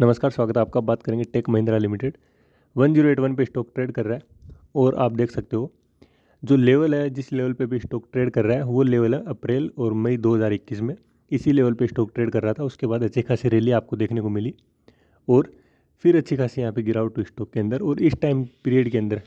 नमस्कार स्वागत है आपका बात करेंगे Tech Mahindra limited one zero eight one पर स्टॉक ट्रेड कर रहा है और आप देख सकते हो जो लेवल है जिस लेवल पे भी स्टॉक ट्रेड कर रहा है वो लेवल है अप्रैल और मई 2021 में इसी लेवल पे स्टॉक ट्रेड कर रहा था उसके बाद अच्छी खासी रैली आपको देखने को मिली और फिर अच्छी खासी यहाँ पे गिरावट हुई स्टॉक के अंदर और इस टाइम पीरियड के अंदर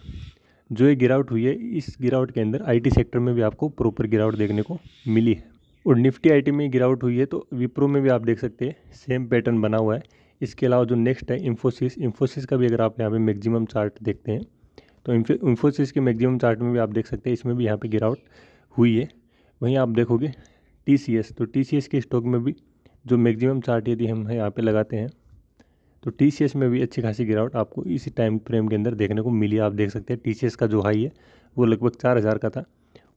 जो ये गिरावट हुई है इस गिरावट के अंदर आई सेक्टर में भी आपको प्रॉपर गिरावट देखने को मिली है और निफ्टी आईटी में गिरावट हुई है तो विप्रो में भी आप देख सकते हैं सेम पैटर्न बना हुआ है इसके अलावा जो नेक्स्ट है इन्फोसिस इन्फोसिस का भी अगर आप यहाँ पे मैक्सिमम चार्ट देखते हैं तो इन्फोसिस के मैक्सिमम चार्ट में भी आप देख सकते हैं इसमें भी यहाँ पे गिरावट हुई है वहीं आप देखोगे टी तो टी के स्टॉक में भी जो मैक्सिमम चार्ट यदि हम यहाँ पर लगाते हैं तो टी में भी अच्छी खासी गिरावट आपको इसी टाइम फ्रेम के अंदर देखने को मिली आप देख सकते हैं टी का जो हाई है वो लगभग चार हज़ार का था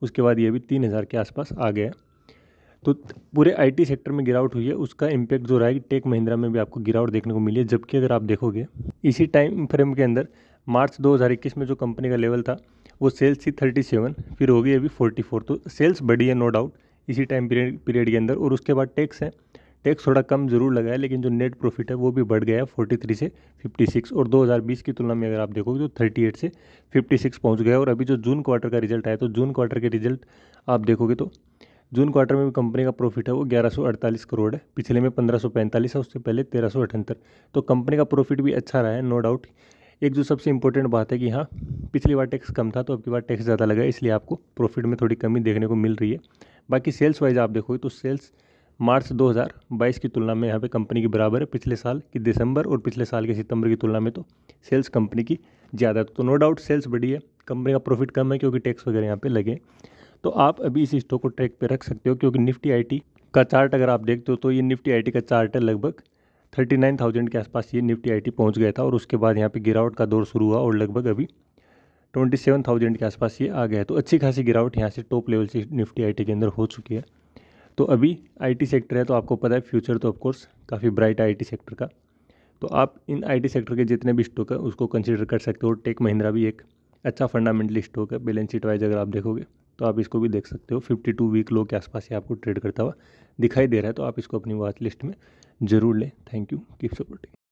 उसके बाद ये भी तीन हज़ार के आसपास आ गया तो पूरे आईटी सेक्टर में गिरावट हुई है उसका इम्पैक्ट जो रहा है टेक महिंद्रा में भी आपको गिरावट देखने को मिली है जबकि अगर आप देखोगे इसी टाइम फ्रेम के अंदर मार्च 2021 में जो कंपनी का लेवल था वो सेल्स थी 37 फिर होगी अभी अभी 44 तो सेल्स बढ़ी है नो डाउट इसी टाइम पीरियड पीरियड के अंदर और उसके बाद टैक्स है टैक्स थोड़ा कम जरूर लगा है लेकिन जो नेट प्रॉफिट है वो भी बढ़ गया है थ्री से सिक्स और बीस की तुलना में अगर आप देखोगे तो एट से सिक्स पहुंच गया और अभी जो जून क्वार्टर का रिजल्ट आया तो जून क्वार्टर के रिजल्ट आप देखोगे तो जून क्वार्टर में भी कंपनी का प्रॉफिट है वो 1148 करोड़ है पिछले में 1545 है उससे पहले तेरह तो कंपनी का प्रॉफिट भी अच्छा रहा है नो डाउट एक जो सबसे इंपॉर्टेंट बात है कि हाँ पिछली बार टैक्स कम था तो अब की बार टैक्स ज़्यादा लगा इसलिए आपको प्रॉफिट में थोड़ी कमी देखने को मिल रही है बाकी सेल्स वाइज आप देखोगे तो सेल्स मार्च 2022 की तुलना में यहाँ पे कंपनी के बराबर है पिछले साल की दिसंबर और पिछले साल के सितंबर की तुलना में तो सेल्स कंपनी की ज़्यादा तो नो डाउट सेल्स बढ़ी है कंपनी का प्रॉफिट कम है क्योंकि टैक्स वगैरह यहाँ पे लगे तो आप अभी इस स्टॉक को ट्रैक पे रख सकते हो क्योंकि निफ्टी आईटी का चार्ट अगर आप देखते हो तो ये निफ्टी आईटी का चार्ट है लगभग थर्टी नाइन थाउजेंड के आसपास ये निफ्टी आईटी पहुंच गया था और उसके बाद यहाँ पे गिरावट का दौर शुरू हुआ और लगभग अभी ट्वेंटी सेवन थाउजेंड के आसपास ये आ गया है तो अच्छी खासी गिरावट यहाँ से टॉप लेवल से निफ्टी आईटी के अंदर हो चुकी है तो अभी आईटी सेक्टर है तो आपको पता है फ्यूचर तो ऑफकोर्स काफ़ी ब्राइट है टी सेक्टर का तो आप इन टी सेक्टर के जितने भी स्टॉक है उसको कंसिडर कर सकते हो टेक महिंद्रा भी एक अच्छा फंडामेंटली स्टॉक है बैलेंस शीट वाइज अगर आप देखोगे तो आप इसको भी देख सकते हो 52 वीक लो के आसपास ही आपको ट्रेड करता हुआ दिखाई दे रहा है तो आप इसको अपनी वॉच लिस्ट में ज़रूर लें थैंक यू कीप सपोर्टिंग